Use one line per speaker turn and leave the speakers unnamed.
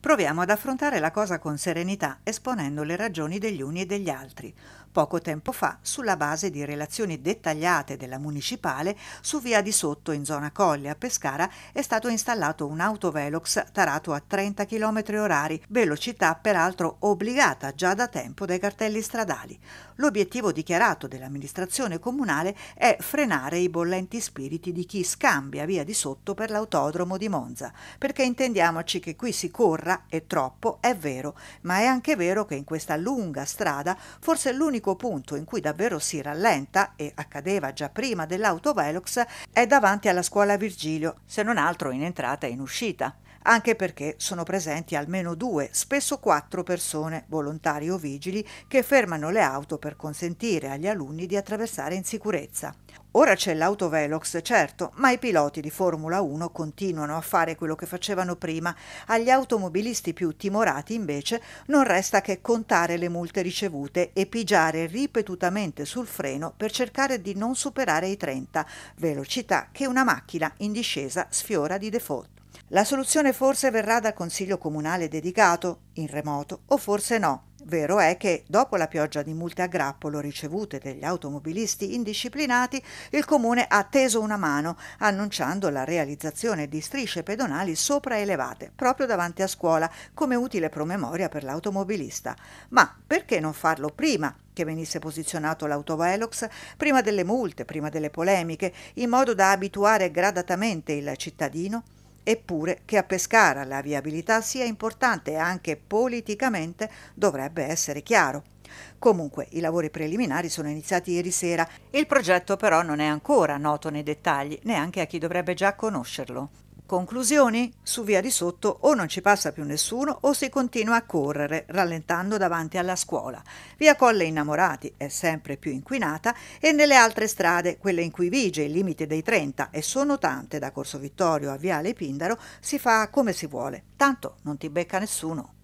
Proviamo ad affrontare la cosa con serenità, esponendo le ragioni degli uni e degli altri. Poco tempo fa, sulla base di relazioni dettagliate della municipale, su via di sotto in zona Colle a Pescara è stato installato un autovelox tarato a 30 km h velocità peraltro obbligata già da tempo dai cartelli stradali. L'obiettivo dichiarato dell'amministrazione comunale è frenare i bollenti spiriti di chi scambia via di sotto per l'autodromo di Monza, perché intendiamoci che qui si corra terra è troppo, è vero, ma è anche vero che in questa lunga strada forse l'unico punto in cui davvero si rallenta, e accadeva già prima dell'autovelox, è davanti alla scuola Virgilio, se non altro in entrata e in uscita anche perché sono presenti almeno due, spesso quattro persone, volontari o vigili, che fermano le auto per consentire agli alunni di attraversare in sicurezza. Ora c'è l'autovelox, certo, ma i piloti di Formula 1 continuano a fare quello che facevano prima. Agli automobilisti più timorati, invece, non resta che contare le multe ricevute e pigiare ripetutamente sul freno per cercare di non superare i 30, velocità che una macchina in discesa sfiora di default. La soluzione forse verrà dal Consiglio Comunale dedicato, in remoto, o forse no. Vero è che, dopo la pioggia di multe a grappolo ricevute dagli automobilisti indisciplinati, il Comune ha teso una mano, annunciando la realizzazione di strisce pedonali sopraelevate, proprio davanti a scuola, come utile promemoria per l'automobilista. Ma perché non farlo prima? che venisse posizionato l'autovelox prima delle multe, prima delle polemiche, in modo da abituare gradatamente il cittadino Eppure che a Pescara la viabilità sia importante anche politicamente dovrebbe essere chiaro. Comunque i lavori preliminari sono iniziati ieri sera, il progetto però non è ancora noto nei dettagli, neanche a chi dovrebbe già conoscerlo. Conclusioni? Su via di sotto o non ci passa più nessuno o si continua a correre, rallentando davanti alla scuola. Via Colle Innamorati è sempre più inquinata e nelle altre strade, quelle in cui vige il limite dei 30 e sono tante da Corso Vittorio a Viale Pindaro, si fa come si vuole, tanto non ti becca nessuno.